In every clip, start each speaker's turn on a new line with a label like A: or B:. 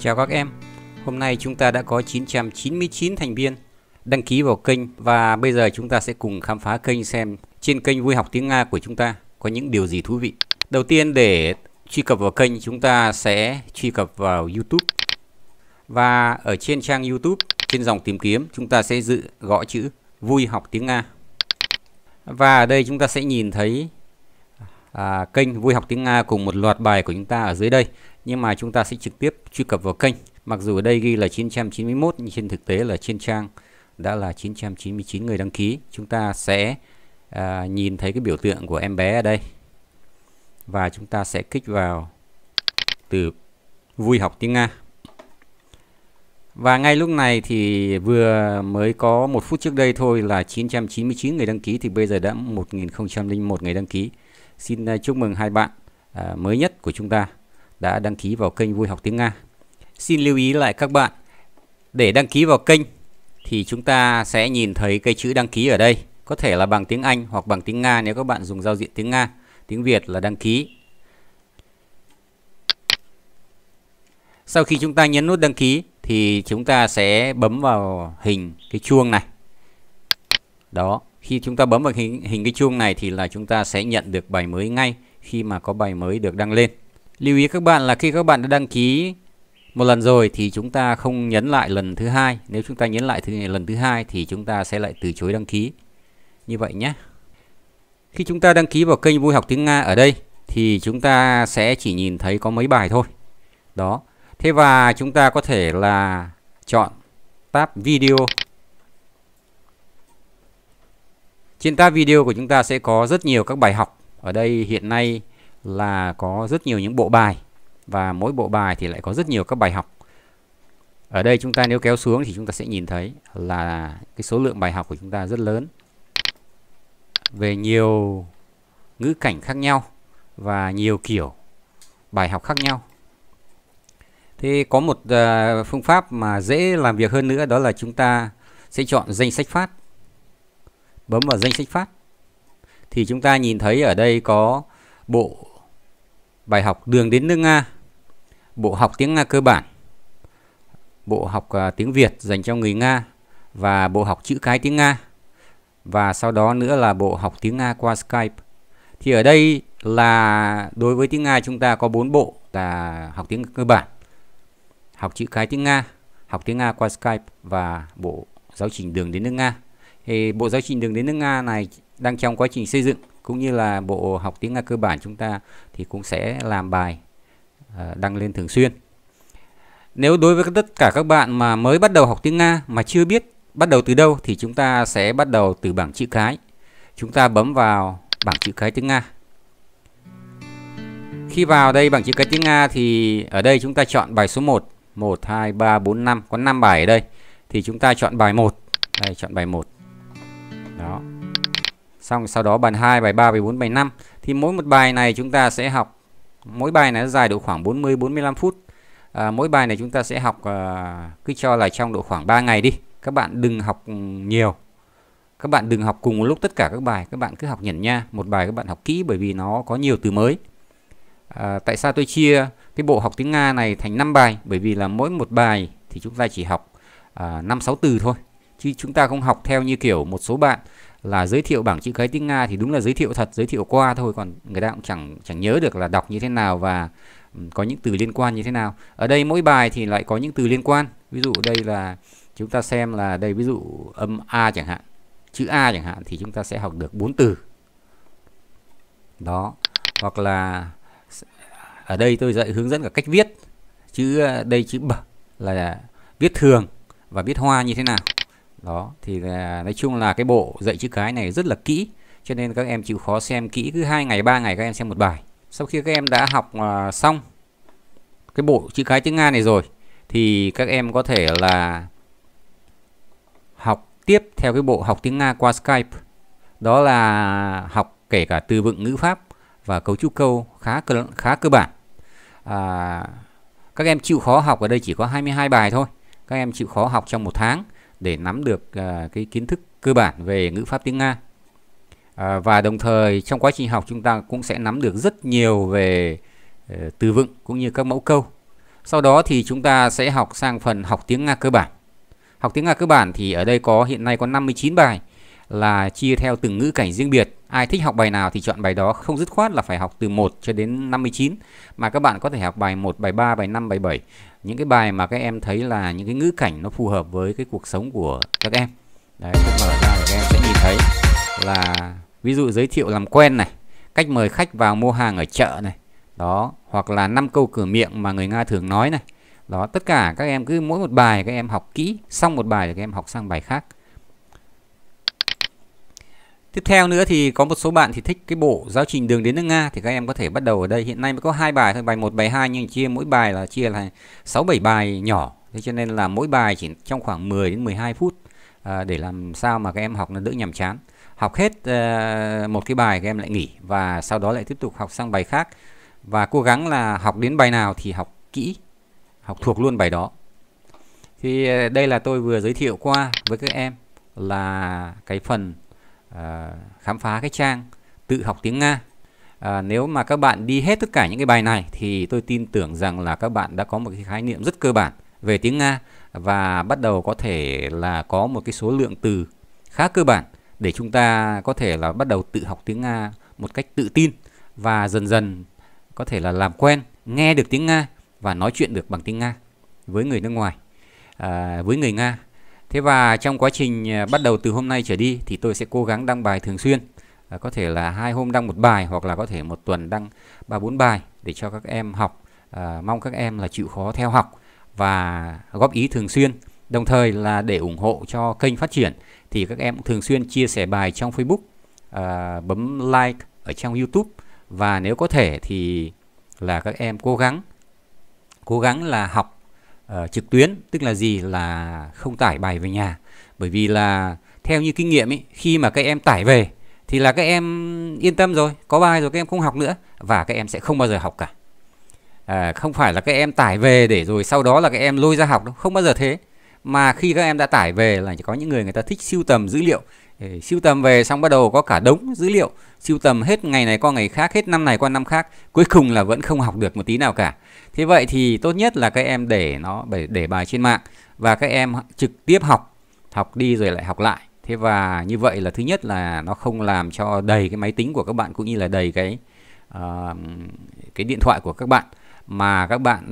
A: Chào các em, hôm nay chúng ta đã có 999 thành viên đăng ký vào kênh và bây giờ chúng ta sẽ cùng khám phá kênh xem trên kênh Vui học tiếng Nga của chúng ta có những điều gì thú vị. Đầu tiên để truy cập vào kênh chúng ta sẽ truy cập vào YouTube và ở trên trang YouTube trên dòng tìm kiếm chúng ta sẽ dự gõ chữ Vui học tiếng Nga và ở đây chúng ta sẽ nhìn thấy à, kênh Vui học tiếng Nga cùng một loạt bài của chúng ta ở dưới đây nhưng mà chúng ta sẽ trực tiếp truy cập vào kênh mặc dù ở đây ghi là 991 nhưng trên thực tế là trên trang đã là 999 người đăng ký chúng ta sẽ à, nhìn thấy cái biểu tượng của em bé ở đây và chúng ta sẽ kích vào từ vui học tiếng Nga và ngay lúc này thì vừa mới có một phút trước đây thôi là 999 người đăng ký thì bây giờ đã 1001 người đăng ký. Xin à, chúc mừng hai bạn à, mới nhất của chúng ta đã đăng ký vào kênh Vui Học Tiếng Nga. Xin lưu ý lại các bạn, để đăng ký vào kênh thì chúng ta sẽ nhìn thấy cái chữ đăng ký ở đây. Có thể là bằng tiếng Anh hoặc bằng tiếng Nga nếu các bạn dùng giao diện tiếng Nga. Tiếng Việt là đăng ký. Sau khi chúng ta nhấn nút đăng ký thì chúng ta sẽ bấm vào hình cái chuông này. Đó, khi chúng ta bấm vào hình, hình cái chuông này thì là chúng ta sẽ nhận được bài mới ngay khi mà có bài mới được đăng lên. Lưu ý các bạn là khi các bạn đã đăng ký một lần rồi thì chúng ta không nhấn lại lần thứ hai. Nếu chúng ta nhấn lại thứ lần thứ hai thì chúng ta sẽ lại từ chối đăng ký. Như vậy nhé. Khi chúng ta đăng ký vào kênh Vui học tiếng Nga ở đây thì chúng ta sẽ chỉ nhìn thấy có mấy bài thôi. Đó. Thế và chúng ta có thể là chọn tab video. Trên tab video của chúng ta sẽ có rất nhiều các bài học. Ở đây hiện nay là có rất nhiều những bộ bài và mỗi bộ bài thì lại có rất nhiều các bài học. Ở đây chúng ta nếu kéo xuống thì chúng ta sẽ nhìn thấy là cái số lượng bài học của chúng ta rất lớn. Về nhiều ngữ cảnh khác nhau và nhiều kiểu bài học khác nhau. Thì có một à, phương pháp mà dễ làm việc hơn nữa đó là chúng ta sẽ chọn danh sách phát. Bấm vào danh sách phát. Thì chúng ta nhìn thấy ở đây có bộ Bài học Đường đến nước Nga Bộ học tiếng Nga cơ bản Bộ học à, tiếng Việt dành cho người Nga Và bộ học chữ cái tiếng Nga Và sau đó nữa là bộ học tiếng Nga qua Skype Thì ở đây là đối với tiếng Nga chúng ta có 4 bộ là học tiếng cơ bản Học chữ cái tiếng Nga Học tiếng Nga qua Skype Và bộ giáo trình đường đến nước Nga thì Bộ giáo trình đường đến nước Nga này đang trong quá trình xây dựng cũng như là bộ học tiếng Nga cơ bản chúng ta thì cũng sẽ làm bài ờ, đăng lên thường xuyên. Nếu đối với tất cả các bạn mà mới bắt đầu học tiếng Nga mà chưa biết bắt đầu từ đâu thì chúng ta sẽ bắt đầu từ bảng chữ cái. Chúng ta bấm vào bảng chữ cái tiếng Nga. Khi vào đây bảng chữ cái tiếng Nga thì ở đây chúng ta chọn bài số 1, 1 2 3 4 5, có 5 bài ở đây thì chúng ta chọn bài 1. Đây chọn bài 1. Đó xong sau đó bài 2 bài 3 bài 4 bài 5 thì mỗi một bài này chúng ta sẽ học mỗi bài này dài độ khoảng 40 45 phút à, mỗi bài này chúng ta sẽ học à, cứ cho là trong độ khoảng 3 ngày đi các bạn đừng học nhiều các bạn đừng học cùng lúc tất cả các bài các bạn cứ học nhẩn nha một bài các bạn học kỹ bởi vì nó có nhiều từ mới à, tại sao tôi chia cái bộ học tiếng Nga này thành 5 bài bởi vì là mỗi một bài thì chúng ta chỉ học à, 5 6 từ thôi chứ chúng ta không học theo như kiểu một số bạn là giới thiệu bảng chữ cái tiếng Nga thì đúng là giới thiệu thật giới thiệu qua thôi còn người ta cũng chẳng chẳng nhớ được là đọc như thế nào và ừ, có những từ liên quan như thế nào ở đây mỗi bài thì lại có những từ liên quan ví dụ đây là chúng ta xem là đây ví dụ âm A chẳng hạn chữ A chẳng hạn thì chúng ta sẽ học được bốn từ đó hoặc là ở đây tôi dạy hướng dẫn cả cách viết chữ ờ, đây chữ B là viết thường và viết hoa như thế nào đó thì là, nói chung là cái bộ dạy chữ cái này rất là kỹ cho nên các em chịu khó xem kỹ cứ hai ngày ba ngày các em xem một bài sau khi các em đã học uh, xong cái bộ chữ cái tiếng Nga này rồi thì các em có thể là học tiếp theo cái bộ học tiếng Nga qua Skype đó là học kể cả từ vựng ngữ pháp và cấu trúc câu khá cơ, khá cơ bản à, các em chịu khó học ở đây chỉ có 22 bài thôi các em chịu khó học trong một tháng để nắm được uh, cái kiến thức cơ bản về ngữ pháp tiếng Nga à, và đồng thời trong quá trình học chúng ta cũng sẽ nắm được rất nhiều về uh, từ vựng cũng như các mẫu câu sau đó thì chúng ta sẽ học sang phần học tiếng Nga cơ bản học tiếng Nga cơ bản thì ở đây có hiện nay có 59 bài là chia theo từng ngữ cảnh riêng biệt Ai thích học bài nào thì chọn bài đó, không dứt khoát là phải học từ 1 cho đến 59 mà các bạn có thể học bài 1, bài 3, bài 5, bài 7. Những cái bài mà các em thấy là những cái ngữ cảnh nó phù hợp với cái cuộc sống của các em. Đấy, khi mở ra các em sẽ nhìn thấy là ví dụ giới thiệu làm quen này, cách mời khách vào mua hàng ở chợ này. Đó, hoặc là năm câu cửa miệng mà người Nga thường nói này. Đó, tất cả các em cứ mỗi một bài các em học kỹ, xong một bài thì các em học sang bài khác. Tiếp theo nữa thì có một số bạn thì thích cái bộ giáo trình đường đến nước Nga thì các em có thể bắt đầu ở đây. Hiện nay mới có hai bài thôi, bài 1, bài 2 nhưng chia mỗi bài là chia là 6 7 bài nhỏ. Thế cho nên là mỗi bài chỉ trong khoảng 10 đến 12 phút à, để làm sao mà các em học nó đỡ nhàm chán. Học hết à, một cái bài các em lại nghỉ và sau đó lại tiếp tục học sang bài khác và cố gắng là học đến bài nào thì học kỹ, học thuộc luôn bài đó. Thì ờ, đây là tôi vừa giới thiệu qua với các em là cái phần À, khám phá cái trang tự học tiếng Nga. À, nếu mà các bạn đi hết tất cả những cái bài này thì tôi tin tưởng rằng là các bạn đã có một cái khái niệm rất cơ bản về tiếng Nga và bắt đầu có thể là có một cái số lượng từ khá cơ bản để chúng ta có thể là bắt đầu tự học tiếng Nga một cách tự tin và dần dần có thể là làm quen nghe được tiếng Nga và nói chuyện được bằng tiếng Nga với người nước ngoài à, với người Nga Thế và trong quá trình à, bắt đầu từ hôm nay trở đi thì tôi sẽ cố gắng đăng bài thường xuyên. À, có thể là hai hôm đăng một bài hoặc là có thể một tuần đăng ba bốn bài để cho các em học. À, mong các em là chịu khó theo học và góp ý thường xuyên. Đồng thời là để ủng hộ cho kênh phát triển thì các em thường xuyên chia sẻ bài trong Facebook, à, bấm like ở trong YouTube và nếu có thể thì là các em cố gắng cố gắng là học uh, trực tuyến tức là gì là không tải bài về nhà bởi vì là theo như kinh nghiệm ấy khi mà các em tải về thì là các em yên tâm rồi có bài rồi các em không học nữa và các em sẽ không bao giờ học cả à, không phải là các em tải về để rồi sau đó là các em lôi ra học đâu không bao giờ thế mà khi các em đã tải về là chỉ có những người người ta thích siêu tầm dữ liệu sưu tầm về xong bắt đầu có cả đống dữ liệu sưu tầm hết ngày này qua ngày khác hết năm này qua năm khác cuối cùng là vẫn không học được một tí nào cả thế vậy thì tốt nhất là các em để nó để bài trên mạng và các em trực tiếp học học đi rồi lại học lại thế và như vậy là thứ nhất là nó không làm cho đầy cái máy tính của các bạn cũng như là đầy cái uh, cái điện thoại của các bạn mà các bạn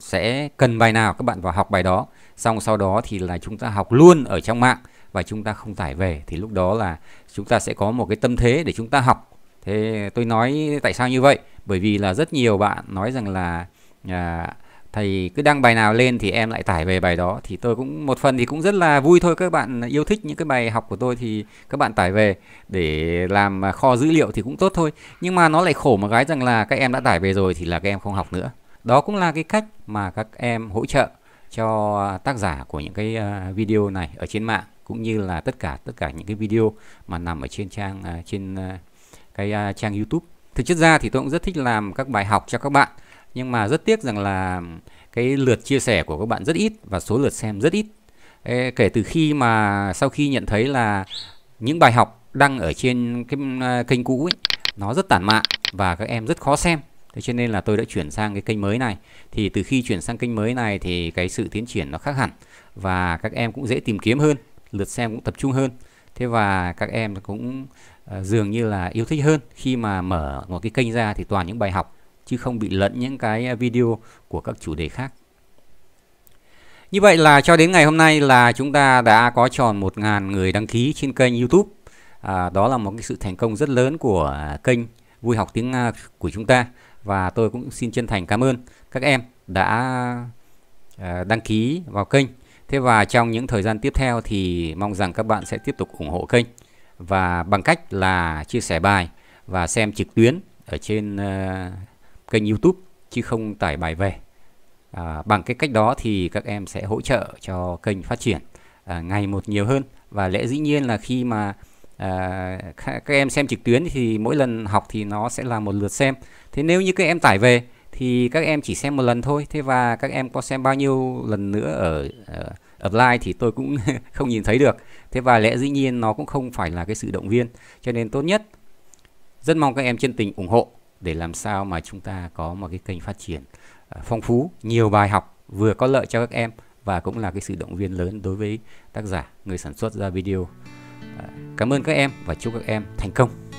A: sẽ cần bài nào các bạn vào học bài đó xong sau đó thì là chúng ta học luôn ở trong mạng và chúng ta không tải về thì lúc đó là chúng ta sẽ có một cái tâm thế để chúng ta học thế tôi nói tại sao như vậy bởi vì là rất nhiều bạn nói rằng là à, thầy cứ đăng bài nào lên thì em lại tải về bài đó thì tôi cũng một phần thì cũng rất là vui thôi các bạn yêu thích những cái bài học của tôi thì các bạn tải về để làm kho dữ liệu thì cũng tốt thôi nhưng mà nó lại khổ một cái rằng là các em đã tải về rồi thì là các em không học nữa đó cũng là cái cách mà các em hỗ trợ cho tác giả của những cái à, video này ở trên mạng cũng như là tất cả tất cả những cái video mà nằm ở trên trang à, trên à, cái à, trang YouTube. Thực chất ra thì tôi cũng rất thích làm các bài học cho các bạn nhưng mà rất tiếc rằng là cái lượt chia sẻ của các bạn rất ít và số lượt xem rất ít. kể từ khi mà sau khi nhận thấy là những bài học đăng ở trên cái kênh cũ ấy nó rất tản mạn và các em rất khó xem. Thế cho nên là tôi đã chuyển sang cái kênh mới này. Thì từ khi chuyển sang kênh mới này thì cái sự tiến triển nó khác hẳn và các em cũng dễ tìm kiếm hơn lượt xem cũng tập trung hơn thế và các em cũng ờ, dường như là yêu thích hơn khi mà mở một cái kênh ra thì toàn những bài học chứ không bị lẫn những cái ờ, video của các chủ đề khác như vậy là cho đến ngày hôm nay là chúng ta đã có tròn 1.000 người đăng ký trên kênh YouTube à, đó là một cái sự thành công rất lớn của kênh vui học tiếng Nga của chúng ta và tôi cũng xin chân thành cảm ơn các em đã ờ, đăng ký vào kênh Thế và trong những thời gian tiếp theo thì mong rằng các bạn sẽ tiếp tục ủng hộ kênh và bằng cách là chia sẻ bài và xem trực tuyến ở trên uh, kênh YouTube chứ không tải bài về. À, bằng cái cách đó thì các em sẽ hỗ trợ cho kênh phát triển à, ngày một nhiều hơn và lẽ dĩ nhiên là khi mà à, các em xem trực tuyến thì mỗi lần học thì nó sẽ là một lượt xem thế nếu như các em tải về thì các em chỉ xem một lần thôi thế và các em có xem bao nhiêu lần nữa ở, ở ờ, apply thì tôi cũng không nhìn thấy được thế và lẽ dĩ nhiên nó cũng không phải là cái sự động viên cho nên tốt nhất rất mong các em chân tình ủng hộ để làm sao mà chúng ta có một cái kênh phát triển ờ, phong phú nhiều bài học vừa có lợi cho các em và cũng là cái sự động viên lớn đối với tác giả người sản xuất ra video ờ, cảm ơn các em và chúc các em thành công